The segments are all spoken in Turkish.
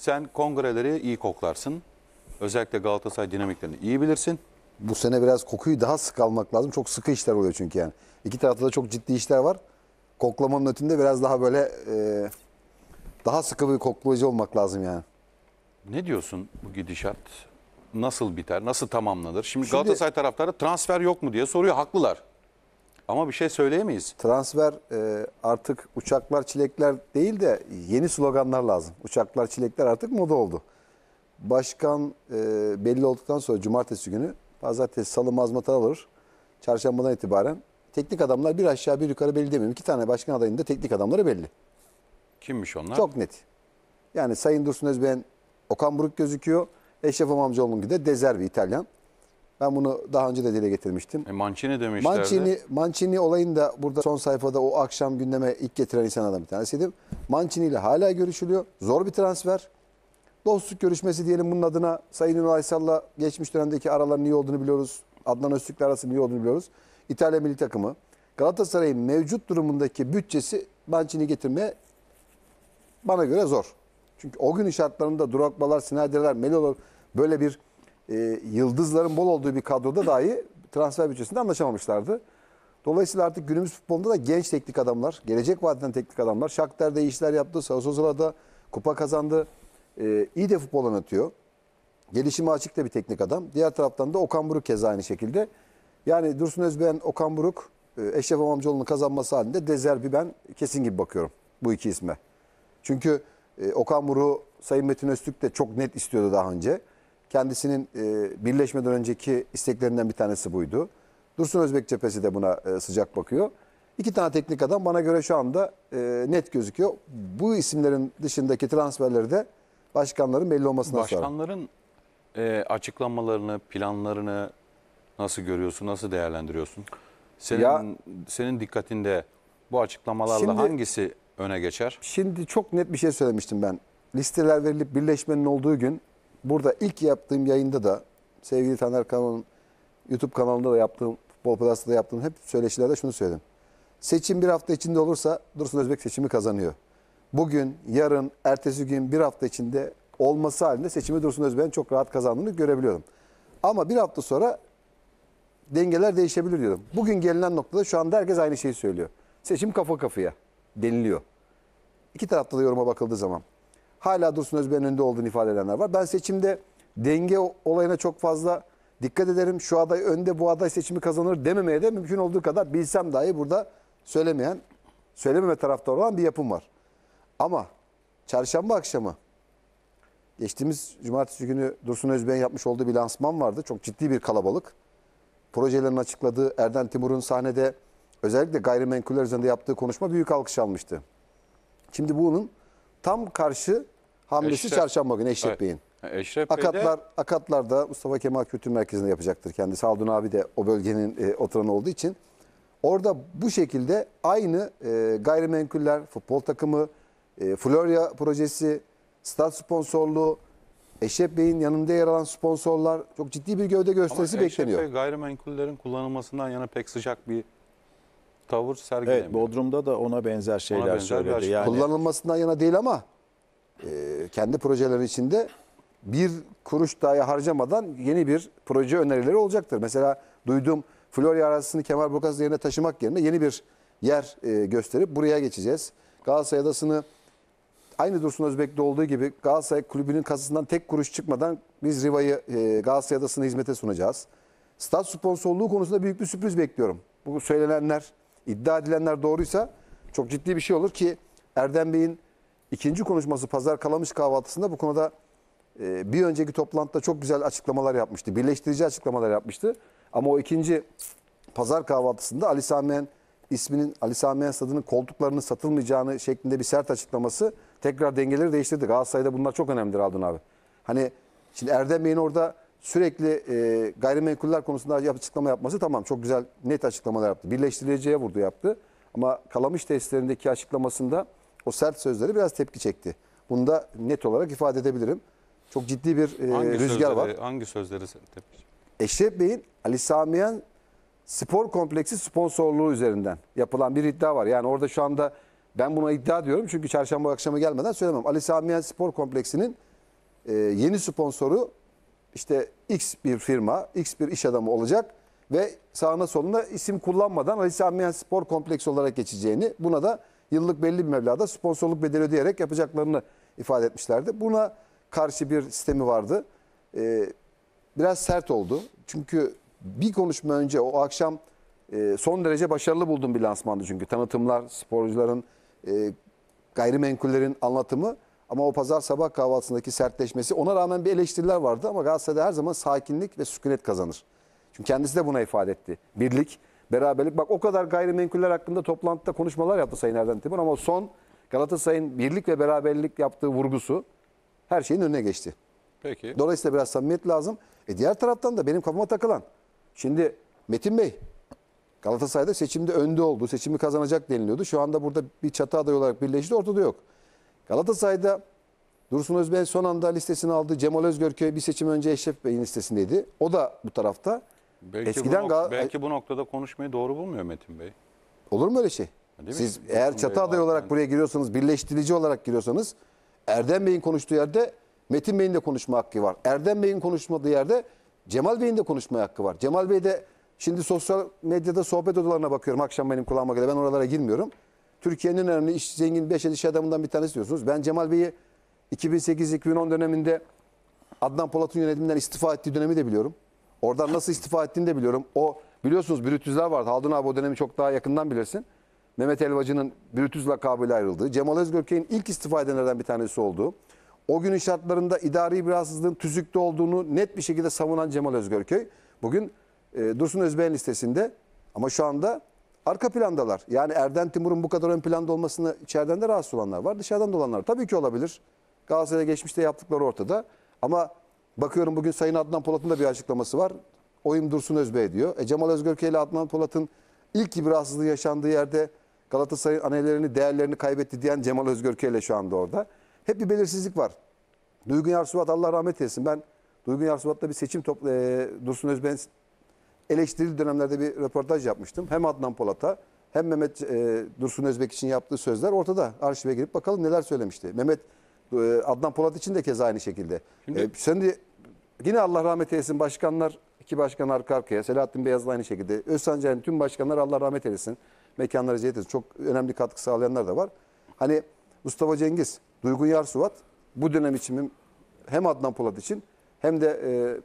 Sen kongreleri iyi koklarsın. Özellikle Galatasaray dinamiklerini iyi bilirsin. Bu sene biraz kokuyu daha sık almak lazım. Çok sıkı işler oluyor çünkü yani. İki tarafta da çok ciddi işler var. Koklamanın ötünde biraz daha böyle e, daha sıkı bir koklayıcı olmak lazım yani. Ne diyorsun bu gidişat? Nasıl biter? Nasıl tamamlanır? Şimdi, Şimdi Galatasaray taraftarı transfer yok mu diye soruyor. Haklılar. Ama bir şey söyleyemeyiz. Transfer e, artık uçaklar çilekler değil de yeni sloganlar lazım. Uçaklar çilekler artık moda oldu. Başkan e, belli olduktan sonra cumartesi günü pazartesi salı mazmatar alır. Çarşambadan itibaren teknik adamlar bir aşağı bir yukarı belli demiyorum. İki tane başkan adayının da teknik adamları belli. Kimmiş onlar? Çok net. Yani Sayın Dursun Özben Okan Buruk gözüküyor. Eşref İmamoğlu'nunki de Dezerbi İtalyan. Ben bunu daha önce de dile getirmiştim. E Mancini demişlerdi. Mancini, Mancini olayını da burada son sayfada o akşam gündeme ilk getiren insan adam bir tanesiydim. Mancini ile hala görüşülüyor. Zor bir transfer. Dostluk görüşmesi diyelim bunun adına Sayın Ünal Aysal'la geçmiş dönemdeki araların iyi olduğunu biliyoruz. Adnan Öztürk'le arasının iyi olduğunu biliyoruz. İtalya milli takımı. Galatasaray'ın mevcut durumundaki bütçesi Mancini getirmeye bana göre zor. Çünkü o günün şartlarında Durakbalar, Sinaderler, Melolar böyle bir e, yıldızların bol olduğu bir kadroda dahi transfer bütçesinde anlaşamamışlardı. Dolayısıyla artık günümüz futbolunda da genç teknik adamlar, gelecek vadeden teknik adamlar. Shakhtar iyi işler yaptı, Sarasosola'da kupa kazandı. E, iyi de futbol anlatıyor. Gelişimi açık da bir teknik adam. Diğer taraftan da Okan Buruk keza aynı şekilde. Yani Dursun Özbeğen, Okan Buruk, e, Eşref İmamoğlu'nun kazanması halinde Dezerbi ben kesin gibi bakıyorum bu iki isme. Çünkü e, Okan Buruk, Sayın Metin Öztürk de çok net istiyordu daha önce. Kendisinin e, birleşmeden önceki isteklerinden bir tanesi buydu. Dursun Özbek cephesi de buna e, sıcak bakıyor. İki tane teknik adam bana göre şu anda e, net gözüküyor. Bu isimlerin dışındaki transferleri de başkanların belli olmasına sonra. Başkanların e, açıklamalarını, planlarını nasıl görüyorsun, nasıl değerlendiriyorsun? Senin Ya- senin dikkatinde bu açıklamalarla Şimdi- hangisi öne geçer? Şimdi çok net bir şey söylemiştim ben. Listeler verilip birleşmenin olduğu gün burada ilk yaptığım yayında da sevgili Taner Kanal'ın YouTube kanalında da yaptığım, Futbol Plus'ta da yaptığım hep söyleşilerde şunu söyledim. Seçim bir hafta içinde olursa Dursun Özbek seçimi kazanıyor. Bugün, yarın, ertesi gün bir hafta içinde olması halinde seçimi Dursun Özbek'in çok rahat kazandığını görebiliyorum. Ama bir hafta sonra dengeler değişebilir diyorum. Bugün gelinen noktada şu anda herkes aynı şeyi söylüyor. Seçim kafa kafaya deniliyor. İki tarafta da yoruma bakıldığı zaman hala Dursun Özbey'in önünde olduğunu ifade edenler var. Ben seçimde denge olayına çok fazla dikkat ederim. Şu aday önde bu aday seçimi kazanır dememeye de mümkün olduğu kadar bilsem dahi burada söylemeyen, söylememe taraftarı olan bir yapım var. Ama çarşamba akşamı geçtiğimiz cumartesi günü Dursun Özbey'in yapmış olduğu bir lansman vardı. Çok ciddi bir kalabalık. Projelerin açıkladığı Erden Timur'un sahnede özellikle gayrimenkuller üzerinde yaptığı konuşma büyük alkış almıştı. Şimdi bunun tam karşı hamlesi Eşref. çarşamba günü Eşref Bey'in. Eşref Bey de- Akatlar, Akatlar da Mustafa Kemal Kültür Merkezi'nde yapacaktır kendisi. Haldun abi de o bölgenin e, oturanı olduğu için. Orada bu şekilde aynı e, gayrimenkuller, futbol takımı, e, Florya projesi, stat sponsorluğu, Eşref Bey'in yanında yer alan sponsorlar çok ciddi bir gövde Ama gösterisi Eşref bekleniyor. Bey gayrimenkullerin kullanılmasından yana pek sıcak bir tavır sergilemiyor. Evet Bodrum'da da ona benzer şeyler ona benzer söyledi. Yani... Kullanılmasından yana değil ama e, kendi projeleri içinde bir kuruş dahi harcamadan yeni bir proje önerileri olacaktır. Mesela duyduğum Florya arasını Kemal Burkaz yerine taşımak yerine yeni bir yer e, gösterip buraya geçeceğiz. Galatasaray Adası'nı aynı Dursun Özbek'te olduğu gibi Galatasaray Kulübü'nün kasasından tek kuruş çıkmadan biz Riva'yı e, Galatasaray Adası'nı hizmete sunacağız. Stat sponsorluğu konusunda büyük bir sürpriz bekliyorum. Bu söylenenler iddia edilenler doğruysa çok ciddi bir şey olur ki Erdem Bey'in ikinci konuşması Pazar Kalamış kahvaltısında bu konuda e, bir önceki toplantıda çok güzel açıklamalar yapmıştı. Birleştirici açıklamalar yapmıştı. Ama o ikinci Pazar kahvaltısında Ali Samiyen isminin Ali Samiyen Stadı'nın koltuklarının satılmayacağını şeklinde bir sert açıklaması tekrar dengeleri değiştirdi. Galatasaray'da bunlar çok önemlidir Aldın abi. Hani şimdi Erdem Bey'in orada sürekli e, gayrimenkuller konusunda açıklama yapması tamam çok güzel net açıklamalar yaptı. birleştireceğe vurdu yaptı. Ama Kalamış testlerindeki açıklamasında o sert sözleri biraz tepki çekti. Bunu da net olarak ifade edebilirim. Çok ciddi bir e, rüzgar sözleri, var. Hangi sözleri tepki Eşref Bey'in Ali Samiyen spor kompleksi sponsorluğu üzerinden yapılan bir iddia var. Yani orada şu anda ben buna iddia diyorum çünkü çarşamba akşamı gelmeden söylemem. Ali Samiyen Spor Kompleksi'nin e, yeni sponsoru işte X bir firma, X bir iş adamı olacak ve sağına soluna isim kullanmadan Ali Sami Spor Kompleksi olarak geçeceğini, buna da yıllık belli bir meblağda sponsorluk bedeli ödeyerek yapacaklarını ifade etmişlerdi. Buna karşı bir sistemi vardı. Ee, biraz sert oldu. Çünkü bir konuşma önce o akşam e, son derece başarılı buldum bir lansmandı çünkü. Tanıtımlar, sporcuların, e, gayrimenkullerin anlatımı ama o pazar sabah kahvaltısındaki sertleşmesi ona rağmen bir eleştiriler vardı ama Galatasaray'da her zaman sakinlik ve sükunet kazanır. Çünkü kendisi de buna ifade etti. Birlik, beraberlik. Bak o kadar gayrimenkuller hakkında toplantıda konuşmalar yaptı Sayın Erdem Timur ama son Galatasaray'ın birlik ve beraberlik yaptığı vurgusu her şeyin önüne geçti. Peki. Dolayısıyla biraz samimiyet lazım. E diğer taraftan da benim kafama takılan. Şimdi Metin Bey Galatasaray'da seçimde önde oldu. Seçimi kazanacak deniliyordu. Şu anda burada bir çatı aday olarak birleşti ortada yok. Galatasaray'da Dursun Özbey son anda listesini aldı. Cemal Özgörköy bir seçim önce Eşref Bey'in listesindeydi. O da bu tarafta. Belki, Eskiden bu, nok- belki bu noktada konuşmayı doğru bulmuyor Metin Bey. Olur mu öyle şey? Değil Siz mi? eğer Metin çatı Bey adayı olarak yani. buraya giriyorsanız, birleştirici olarak giriyorsanız Erdem Bey'in konuştuğu yerde Metin Bey'in de konuşma hakkı var. Erdem Bey'in konuşmadığı yerde Cemal Bey'in de konuşma hakkı var. Cemal Bey de şimdi sosyal medyada sohbet odalarına bakıyorum akşam benim kulağıma göre ben oralara girmiyorum. Türkiye'nin önemli iş zengin 5 iş adamından bir tanesi diyorsunuz. Ben Cemal Bey'i 2008-2010 döneminde Adnan Polat'ın yönetiminden istifa ettiği dönemi de biliyorum. Oradan nasıl istifa ettiğini de biliyorum. O biliyorsunuz Brütüzler vardı. Haldun abi o dönemi çok daha yakından bilirsin. Mehmet Elvacı'nın Brütüz lakabıyla ayrıldığı, Cemal Özgökey'in ilk istifa edenlerden bir tanesi olduğu, o günün şartlarında idari bir rahatsızlığın tüzükte olduğunu net bir şekilde savunan Cemal Özgürköy bugün e, Dursun Özbey'in listesinde ama şu anda arka plandalar. Yani Erden Timur'un bu kadar ön planda olmasını içeriden de rahatsız olanlar var. Dışarıdan da olanlar tabii ki olabilir. Galatasaray'a geçmişte yaptıkları ortada. Ama bakıyorum bugün Sayın Adnan Polat'ın da bir açıklaması var. Oyun Dursun Özbey diyor. E, Cemal Özgörke ile Adnan Polat'ın ilk bir rahatsızlığı yaşandığı yerde Galatasaray'ın anelerini, değerlerini kaybetti diyen Cemal Özgörke ile şu anda orada. Hep bir belirsizlik var. Duygun Yarsuvat Allah rahmet eylesin. Ben Duygun Yarsuvat'ta bir seçim topla, e, Dursun Özbey'in eleştirili dönemlerde bir röportaj yapmıştım. Hem Adnan Polat'a hem Mehmet e, Dursun Özbek için yaptığı sözler ortada. Arşive girip bakalım neler söylemişti. Mehmet e, Adnan Polat için de keza aynı şekilde. Şimdi, e, sen de yine Allah rahmet eylesin başkanlar iki başkan arka arkaya. Selahattin Beyaz da aynı şekilde. Özcan Özsancar'ın tüm başkanlar Allah rahmet eylesin. Mekanları ziyaret etsin. Çok önemli katkı sağlayanlar da var. Hani Mustafa Cengiz, Duygun Yarsuvat bu dönem için hem Adnan Polat için hem de e,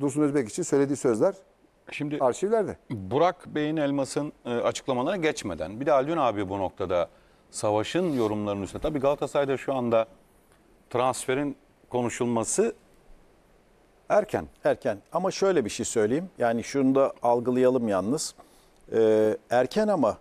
Dursun Özbek için söylediği sözler Şimdi arşivlerde. Burak Bey'in Elmas'ın e, açıklamalarına geçmeden bir de Aldın abi bu noktada savaşın yorumlarının üstüne. Tabii Galatasaray'da şu anda transferin konuşulması erken. Erken ama şöyle bir şey söyleyeyim. Yani şunu da algılayalım yalnız. Ee, erken ama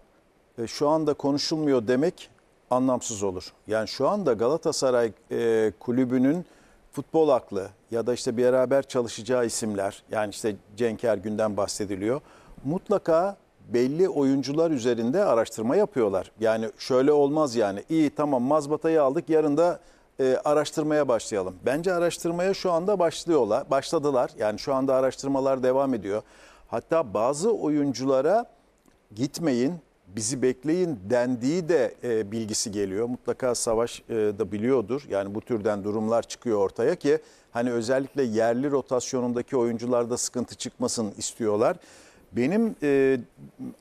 e, şu anda konuşulmuyor demek anlamsız olur. Yani şu anda Galatasaray e, kulübünün futbol aklı ya da işte bir beraber çalışacağı isimler yani işte Cenk Ergün'den bahsediliyor. Mutlaka belli oyuncular üzerinde araştırma yapıyorlar. Yani şöyle olmaz yani iyi tamam mazbatayı aldık yarın da e, araştırmaya başlayalım. Bence araştırmaya şu anda başlıyorlar, başladılar. Yani şu anda araştırmalar devam ediyor. Hatta bazı oyunculara gitmeyin bizi bekleyin dendiği de e, bilgisi geliyor. Mutlaka Savaş e, da biliyordur. Yani bu türden durumlar çıkıyor ortaya ki hani özellikle yerli rotasyonundaki oyuncularda sıkıntı çıkmasın istiyorlar. Benim e,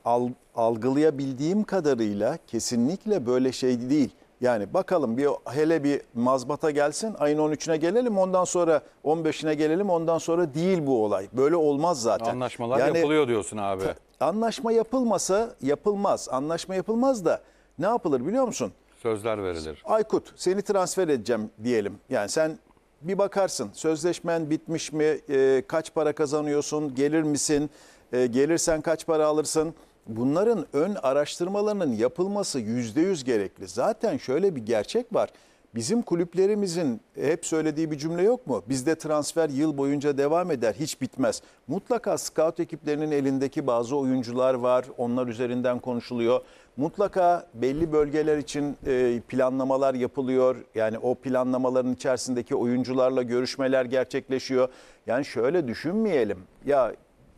al, algılayabildiğim kadarıyla kesinlikle böyle şey değil. Yani bakalım bir hele bir mazbata gelsin ayın 13'üne gelelim ondan sonra 15'ine gelelim ondan sonra değil bu olay. Böyle olmaz zaten. Anlaşmalar yani, yapılıyor diyorsun abi. Anlaşma yapılmasa yapılmaz. Anlaşma yapılmaz da ne yapılır biliyor musun? Sözler verilir. Aykut seni transfer edeceğim diyelim. Yani sen bir bakarsın sözleşmen bitmiş mi, e, kaç para kazanıyorsun, gelir misin, e, gelirsen kaç para alırsın. Bunların ön araştırmalarının yapılması %100 gerekli. Zaten şöyle bir gerçek var. Bizim kulüplerimizin hep söylediği bir cümle yok mu? Bizde transfer yıl boyunca devam eder, hiç bitmez. Mutlaka scout ekiplerinin elindeki bazı oyuncular var, onlar üzerinden konuşuluyor. Mutlaka belli bölgeler için e, planlamalar yapılıyor. Yani o planlamaların içerisindeki oyuncularla görüşmeler gerçekleşiyor. Yani şöyle düşünmeyelim. Ya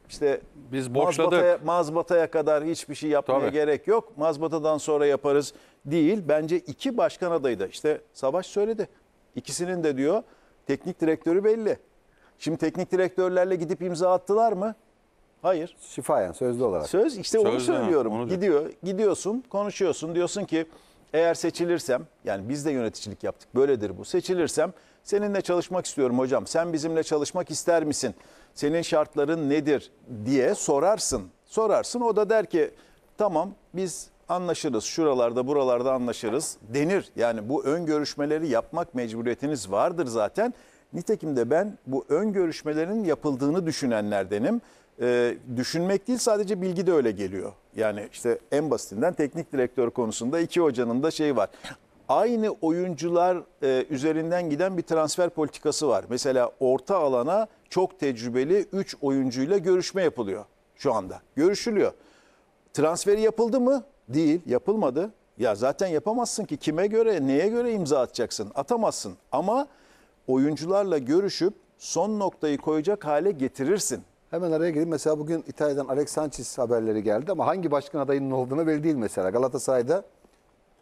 işte biz boşladık. Mazbata'ya, Mazbata'ya kadar hiçbir şey yapmaya Tabii. gerek yok. Mazbata'dan sonra yaparız değil. Bence iki başkan adayı da işte Savaş söyledi. İkisinin de diyor teknik direktörü belli. Şimdi teknik direktörlerle gidip imza attılar mı? Hayır. Şifayen sözlü olarak. Söz işte Sözlü, onu söylüyorum. onu Gidiyor, gidiyorsun, konuşuyorsun. Diyorsun ki eğer seçilirsem yani biz de yöneticilik yaptık. Böyledir bu. Seçilirsem Seninle çalışmak istiyorum hocam. Sen bizimle çalışmak ister misin? Senin şartların nedir diye sorarsın. Sorarsın o da der ki tamam biz anlaşırız. Şuralarda buralarda anlaşırız denir. Yani bu ön görüşmeleri yapmak mecburiyetiniz vardır zaten. Nitekim de ben bu ön görüşmelerin yapıldığını düşünenlerdenim. Ee, düşünmek değil sadece bilgi de öyle geliyor. Yani işte en basitinden teknik direktör konusunda iki hocanın da şeyi var aynı oyuncular e, üzerinden giden bir transfer politikası var. Mesela orta alana çok tecrübeli 3 oyuncuyla görüşme yapılıyor şu anda. Görüşülüyor. Transferi yapıldı mı? Değil, yapılmadı. Ya zaten yapamazsın ki kime göre, neye göre imza atacaksın? Atamazsın. Ama oyuncularla görüşüp son noktayı koyacak hale getirirsin. Hemen araya gireyim. Mesela bugün İtalya'dan Alex Sanchez haberleri geldi ama hangi başkan adayının olduğunu belli değil mesela. Galatasaray'da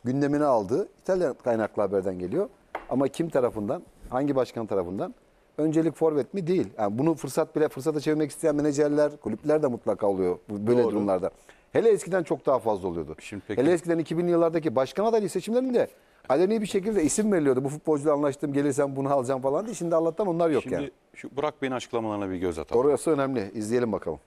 gündemine aldığı İtalya kaynaklı haberden geliyor. Ama kim tarafından, hangi başkan tarafından? Öncelik forvet mi? Değil. Yani bunu fırsat bile fırsata çevirmek isteyen menajerler, kulüpler de mutlaka oluyor böyle Doğru. durumlarda. Hele eskiden çok daha fazla oluyordu. Şimdi peki. Hele eskiden 2000'li yıllardaki başkan adaylığı seçimlerinde aleni bir şekilde isim veriliyordu. Bu futbolcuyla anlaştım gelirsen bunu alacağım falan diye. Şimdi Allah'tan onlar yok Şimdi yani. Şimdi şu Burak Bey'in açıklamalarına bir göz atalım. Orası önemli. İzleyelim bakalım.